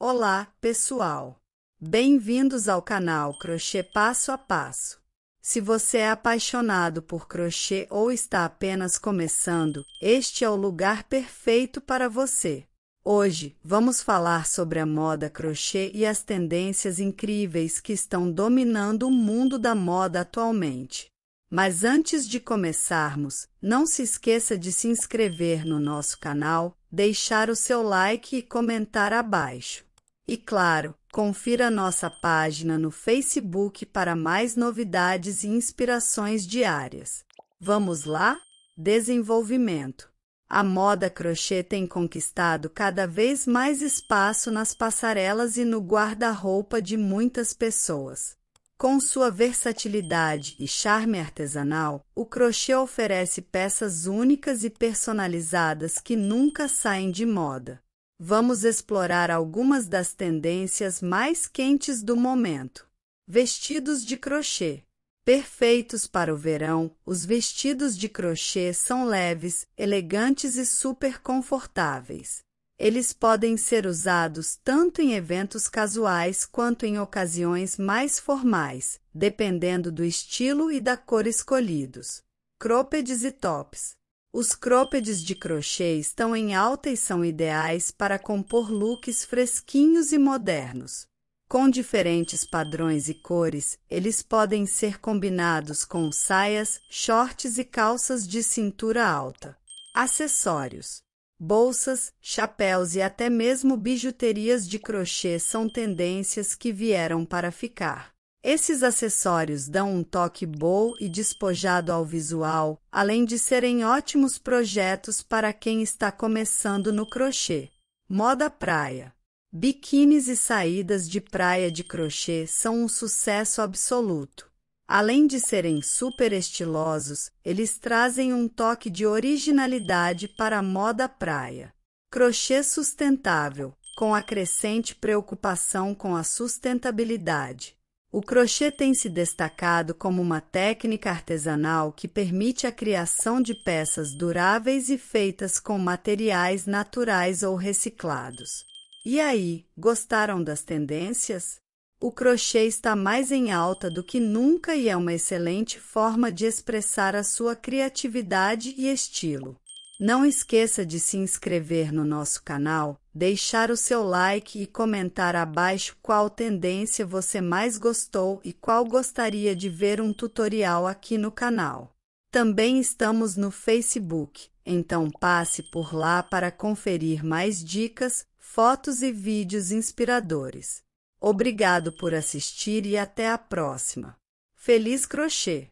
Olá, pessoal! Bem-vindos ao canal Crochê Passo a Passo. Se você é apaixonado por crochê ou está apenas começando, este é o lugar perfeito para você. Hoje, vamos falar sobre a moda crochê e as tendências incríveis que estão dominando o mundo da moda atualmente. Mas antes de começarmos, não se esqueça de se inscrever no nosso canal, deixar o seu like e comentar abaixo. E claro, confira nossa página no Facebook para mais novidades e inspirações diárias. Vamos lá? Desenvolvimento. A moda crochê tem conquistado cada vez mais espaço nas passarelas e no guarda-roupa de muitas pessoas. Com sua versatilidade e charme artesanal, o crochê oferece peças únicas e personalizadas que nunca saem de moda. Vamos explorar algumas das tendências mais quentes do momento. Vestidos de crochê. Perfeitos para o verão, os vestidos de crochê são leves, elegantes e super confortáveis. Eles podem ser usados tanto em eventos casuais quanto em ocasiões mais formais, dependendo do estilo e da cor escolhidos. Cropedes e tops. Os croppeds de crochê estão em alta e são ideais para compor looks fresquinhos e modernos. Com diferentes padrões e cores, eles podem ser combinados com saias, shorts e calças de cintura alta. Acessórios Bolsas, chapéus e até mesmo bijuterias de crochê são tendências que vieram para ficar. Esses acessórios dão um toque bom e despojado ao visual, além de serem ótimos projetos para quem está começando no crochê. Moda praia. Biquínis e saídas de praia de crochê são um sucesso absoluto. Além de serem super estilosos, eles trazem um toque de originalidade para a moda praia. Crochê sustentável, com a crescente preocupação com a sustentabilidade. O crochê tem se destacado como uma técnica artesanal que permite a criação de peças duráveis e feitas com materiais naturais ou reciclados. E aí, gostaram das tendências? O crochê está mais em alta do que nunca e é uma excelente forma de expressar a sua criatividade e estilo. Não esqueça de se inscrever no nosso canal deixar o seu like e comentar abaixo qual tendência você mais gostou e qual gostaria de ver um tutorial aqui no canal. Também estamos no Facebook, então passe por lá para conferir mais dicas, fotos e vídeos inspiradores. Obrigado por assistir e até a próxima. Feliz crochê!